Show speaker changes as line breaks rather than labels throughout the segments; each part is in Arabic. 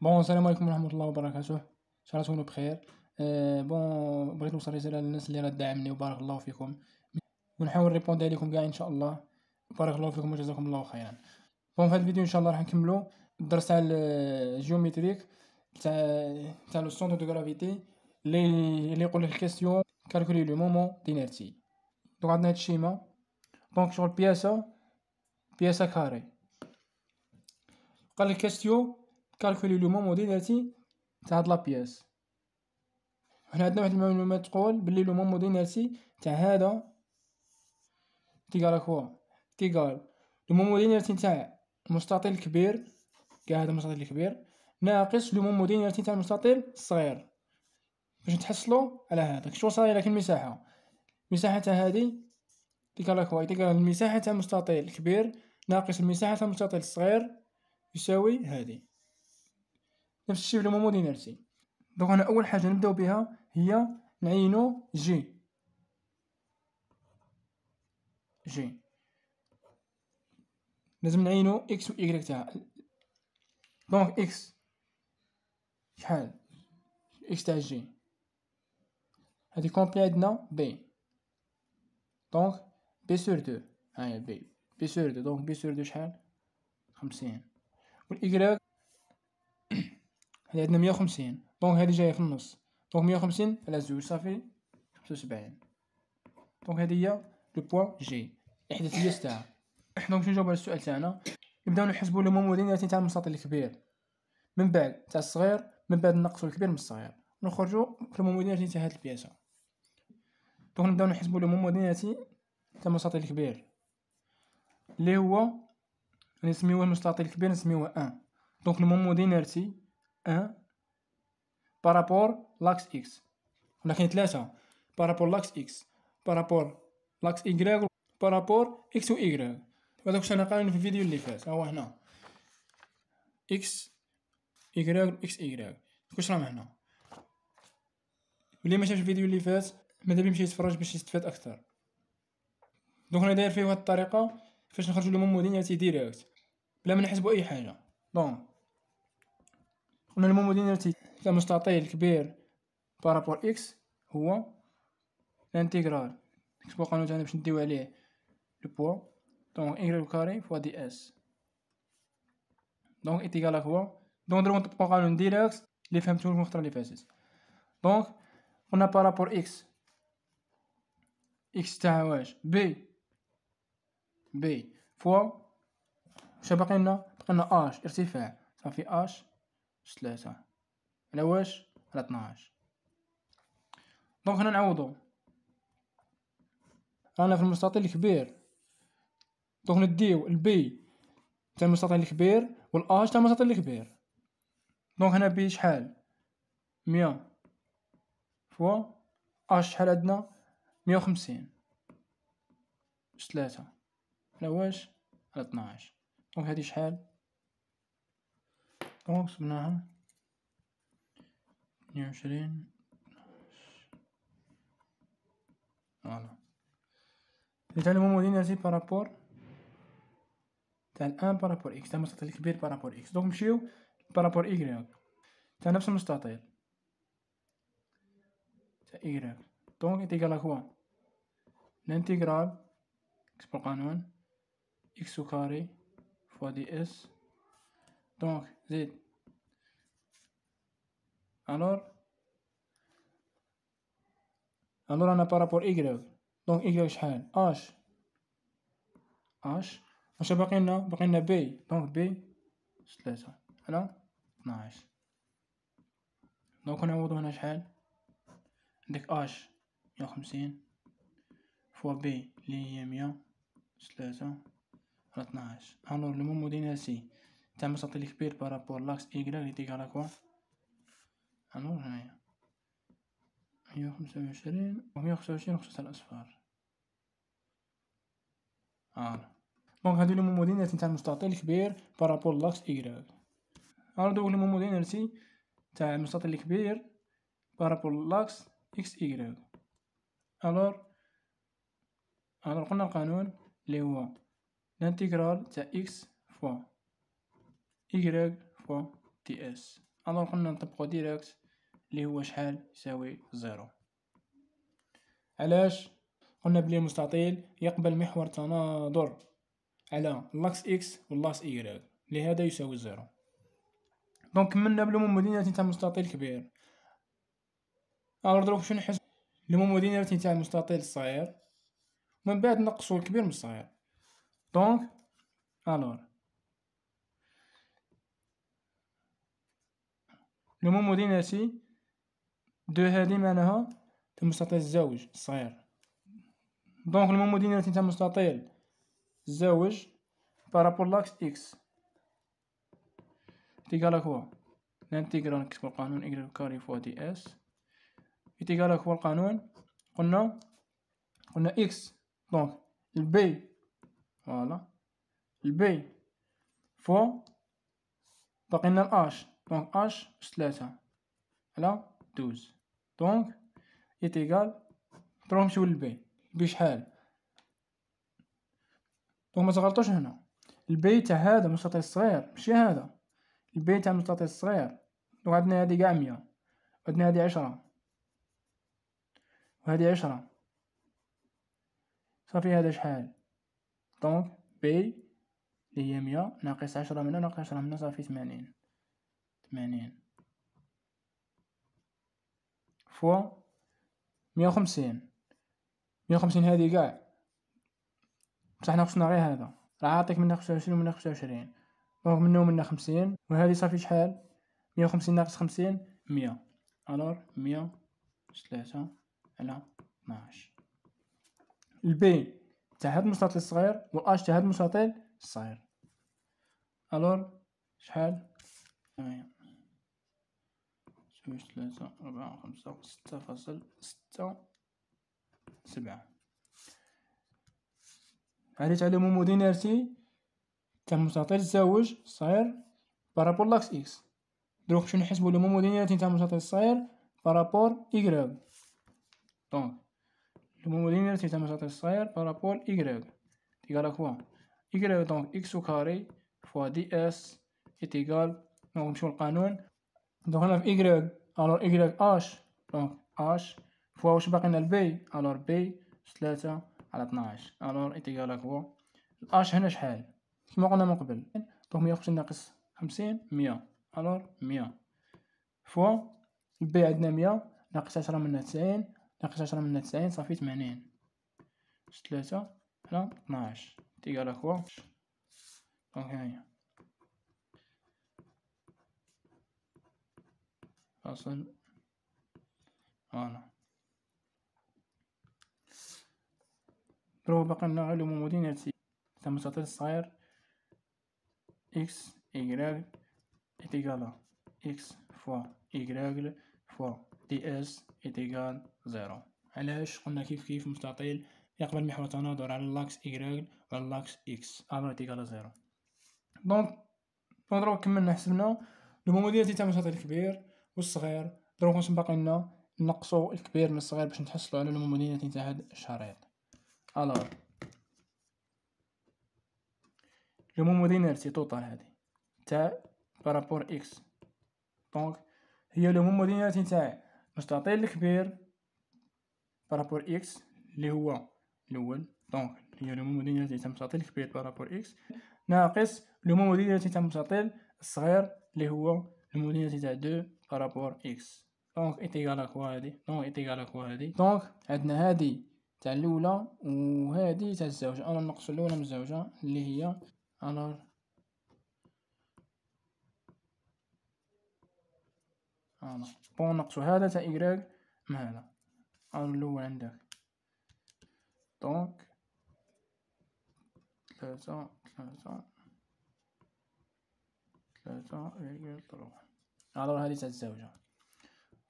بون السلام عليكم ورحمه الله وبركاته ان شاء الله تكونوا بخير أه بون بغيت نوصل رساله للناس اللي راه دعمني وبارك الله فيكم ونحاول ريبوند عليكم كاع ان شاء الله بارك الله فيكم وجزاكم الله خيرا بون في هذا الفيديو ان شاء الله راح نكملو الدرس تاع الجيومتريك تاع تاع لو سونتر دو غرافيتي لي لي يقول لك الكاستيون كالكولي لو مومون دينيرتي دونك عندنا هاد الشيما دونك شغل بياسه بياسه كاري قال لك كيسيون كالكولي لو مومون دينيرتي تاع هاد لابياس هنا عندنا واحد المعلومات تقول بلي لو مومون دينيرتي تاع هذا تيقال كوا تيقال لو مومون دينيرتي تاع المستطيل الكبير كاع هذا المستطيل الكبير ناقص لو مومون دينيرتي تاع المستطيل الصغير باش نتحصلوا على هذاك شنو صار لك المساحة المساحة تاع هذه تيقال كوا تيقال المساحة تاع المستطيل الكبير ناقص المساحة تاع المستطيل الصغير يساوي هذه نفس الشيء في المومود دينيرتي دونك هنا اول حاجه نبداو بها هي نعينو جي جي لازم نعينو اكس و وايكغيك تاعها دونك اكس شحال اكس تاع جي هادي كومبلي عندنا بي دونك بي سور دو هاهي بي بي سور دو دونك بي سور دو شحال خمسين والايكغيك حنا عندنا مية وخمسين دونك هادي جاية في النص دونك مية وخمسين على زوج صافي خمسة وسبعين دونك هادي هي لو بوا جي الإحداثية تاعها دونك باش نجاوب على السؤال تاعنا نبداو نحسبو لو مومودين تاع المستطيل الكبير من بعد تاع الصغير من بعد نقصو الكبير من الصغير نخرجو في المومودين تاع هاد البياسة دونك نبداو نحسبو لي مومودين تاع المستطيل الكبير اللي هو نسميوه المستطيل الكبير نسميوه ان دونك المومودين تاعي ان بارابور لاكس اكس هنا كاين ثلاثة بارابور لاكس اكس بارابور لاكس اي بارابور اكس و اي هذاك واش انا قارن في الفيديو اللي فات ها هو هنا اكس اي اكس اي واش راه هنا واللي ما شافش الفيديو اللي فات ماذا يمشي يتفرج باش يستفاد اكثر دونك انا داير فيه بهاد الطريقه فاش نخرجوا لهم مودينيتي ديريكت بلا ما نحسبوا اي حاجه دونك قلنا المومودينيرتي المستطيل الكبير بارابور اكس هو الانتيغرال كتبقى قانون تاعنا باش نديو عليه لو بوا دونك انغري كاري فوا دي اس دونك اتيغال هو دونك نديرو نطبقو قانون ديريكت اللي فهمتو المختار اللي فاتت دونك قلنا بارابور اكس اكس تاعها واش بي بي فوا واش باقي لنا لنا اش ارتفاع صافي اش ثلاثة على واش على اثناعش دونك هنا نعوضو رانا في المستطيل الكبير دونك نديو البي تاع المستطيل الكبير والاش تاع المستطيل الكبير دونك هنا بي شحال مية فوا اش شحال عندنا مية وخمسين ثلاثة على واش على اثناعش دونك هادي شحال خلاص منها اثنين وعشرين فوالا المهم المومون دينيرجي بارابور تاع الان بارابور اكس تاع مستطيل كبير بارابور اكس دونك نمشيو بارابور ايكغيك تاع نفس المستطيل تاع ايكغيك دونك انتيغال كوا الانتيغرال اكس بالقانون اكس كاري فوا دي اس Donc, Z. Alors, alors on a par rapport Y. Donc, Y شحال؟ H. H. واش باقي لنا باقي لنا بي دونك بي ثلاثة على 12 دونك نعوضو هنا شحال عندك اش مية وخمسين فوا بي اللي هي مية ثلاثة على 12 الور لو مومون سي تاع مساطيل كبير بارابور لاكس إيكغيك اللي تيكال أكوا هندور هنايا مية وخمسة وعشرين ومية وخمسة وعشرين خصوصا الأصفار هانا دونك هادو لي مومودين تاع المستطيل الكبير بارابول لاكس إيكغيك هانا دوك لي مومودين تاع المستطيل الكبير بارابول لاكس إكس إيكغيك الور الور قلنا القانون اللي هو الانتجرال تاع إكس فوا y فوا تي اس الوغ قلنا نطبقو ديريكت اللي هو شحال يساوي زيرو علاش قلنا بلي المستطيل يقبل محور تناظر على لاكس اكس واللاكس y لهذا يساوي زيرو دونك كملنا بالمومودينية تاع مستطيل كبير الوغ دروك شنو نحس المومودينية تاع المستطيل الصغير من بعد نقصو الكبير من الصغير دونك الوغ لو لموم مدينتي دو هادي معناها مستطيل الزوج الصغير دونك لموم مدينتي تاع مستطيل الزوج بارابول لاكس اكس تيقال تيكالا كوا الانتيغرال نكتبو القانون إكرا كاري فوا دي اس لك هو القانون قلنا قلنا اكس دونك البي فوالا البي فوا بقينا الاش دونك اش 3 على دوز دونك ايتيغال تروح نمشيو للبي البي شحال دونك تغلطوش هنا البي تاع هذا المستطيل الصغير ماشي هذا البي تاع المستطيل الصغير دونك عندنا هادي كاع مية عندنا هادي عشرة وهادي عشرة صافي هذا شحال دونك بي اللي هي مية ناقص عشرة من هنا ناقص عشرة من هنا صافي ثمانين ثمانين فوا مية وخمسين مية وخمسين هادي كاع بصح ناقصنا غير هذا راه عاطيك منا خمسة وعشرين ومنا خمسة وعشرين دونك منو منا خمسين وهذه صافي شحال مية وخمسين ناقص خمسين مية الور مية ثلاثة على اثناش البي تاع هاد المستطيل الصغير و والاش تاع هاد المستطيل الصغير الور شحال ثمانية جوج ثلاثة أربعة خمسة ستة فاصل ستة سبعة هذه تعلم مودينارتي تاع مستطيل الزوج الصغير بارابور لاكس إكس دروك شنو نحسبو لو دينيرتي تاع مستطيل الصغير بارابور إيكغيك دونك لو دينيرتي تاع مستطيل الصغير بارابور إيكغيك تيكال كوا إيكغيك دونك إكس أو كاري فوا دي إس est دونك نمشيو sur Donc في a y, alors أش، دونك h فوا واش باقي لنا البي الور بي 3 على 12 الور ايتيغال اكوا الاش هنا شحال كيما قلنا من قبل دونك 150 ناقص 50 100 الور 100 فوا البي عندنا 100 ناقص 10 منها 90 ناقص 10 منها 90 صافي 80 3 على 12 ايتيغال اكوا دونك هنايا اصلا انا برو بقى لنا علوم مدينة سي ثم الصغير صغير اكس ايغراغ اتقال اكس فو ايغراغ فو دي اس اتقال زيرو علاش قلنا كيف كيف مستطيل يقبل محور تناظر على اللاكس ايغراغ واللاكس اكس امر اتقال زيرو دونك دونك دروك كملنا حسبنا لما مدينة تم سطر كبير والصغير دروك واش باقي لنا نقصوا الكبير من الصغير باش نتحصلوا على المميزات نتاع هذا الشريط الوغ لو سي توتال هذه تاع بارابور اكس دونك هي لو تاع مستطيل الكبير بارابور اكس اللي هو الاول دونك هي لو تاع مستطيل الكبير بارابور اكس ناقص لو تاع المستطيل الصغير اللي هو المدينه تاع دو بارابور اكس دونك ايت ايكال اكوا هادي دونك ايت ايكال اكوا هادي دونك عندنا هادي تاع الاولى وهادي تاع الزوجة انا نقص الاولى من الزوجة اللي هي انا انا بون نقصو هذا تاع ايكغيك مع هذا انا الاول عندك دونك ثلاثة ثلاثة ثلاثة فاصلة ثلاثة على راها تاع الزاوجة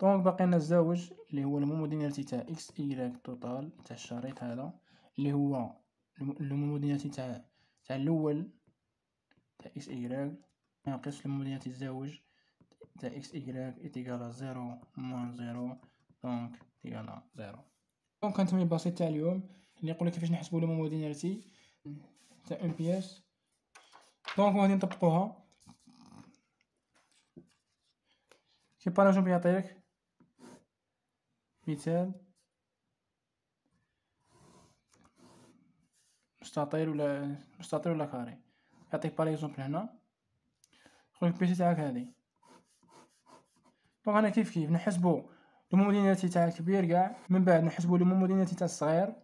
دونك باقي لنا الزاوج اللي هو المومودينالتي تاع اكس y توتال تاع الشريط هذا اللي هو المومودينالتي تاع تاع الاول تاع اكس y ناقص المومودينالتي الزاوج تاع اكس y اتيكالا زيرو موان زيرو دونك اتيكالا زيرو دونك كانت من البسيط تاع اليوم اللي يقول لك كيفاش نحسبوا المومودينالتي تاع ام بي اس دونك غادي نطبقوها شي باراشوب يعطيك مثال مستطيل ولا مستطيل ولا كاري يعطيك باغ اكزومبل هنا تخرج البيسي تاعك هادي دونك انا كيف كيف نحسبو المومودينيتي تاع الكبير كاع من بعد نحسبو المومودينيتي تاع الصغير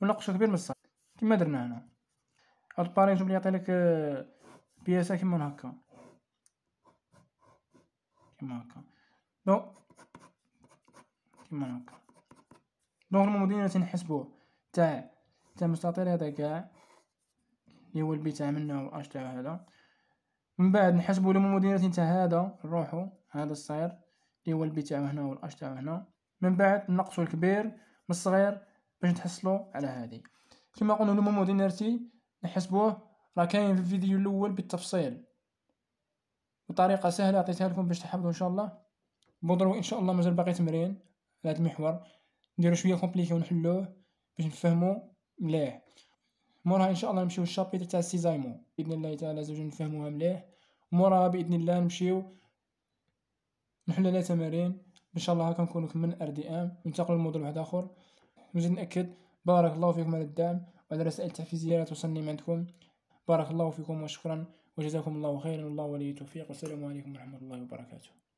ونقصو الكبير من الصغير كيما درنا هنا هاد باغ اكزومبل يعطيلك بياسة كيما هكا كيما هكا دونك كيما هكا دونك الموديل اللي تنحسبوه تاع تاع مستطيل هذا كاع اللي هو البي تاع منه و اش تاع هذا من بعد نحسبو الموديل تاع هذا نروحو هذا الصغير اللي هو البي تاعو هنا و الاش تاعو هنا من بعد نقصو الكبير من الصغير باش نتحصلو على هذه كما قلنا المودينرتي نحسبوه راه كاين في الفيديو الاول بالتفصيل بطريقه سهله عطيتها لكم باش تحفظوا ان شاء الله بودر ان شاء الله مازال باقي تمرين على هاد المحور نديرو شويه كومبليكي ونحلوه باش نفهمو مليح موراها ان شاء الله نمشيو للشابيتر تاع السيزايمو باذن الله تعالى زوج نفهموها مليح موراها باذن الله نمشيو نحلو لها تمارين ان شاء الله هكا نكونو كملنا ار دي ام ننتقلو لموضوع واحد اخر نزيد ناكد بارك الله فيكم على الدعم وعلى الرسائل التحفيزيه اللي توصلني من عندكم بارك الله فيكم وشكرا وجزاكم الله خيرا والله ولي التوفيق والسلام عليكم ورحمه الله وبركاته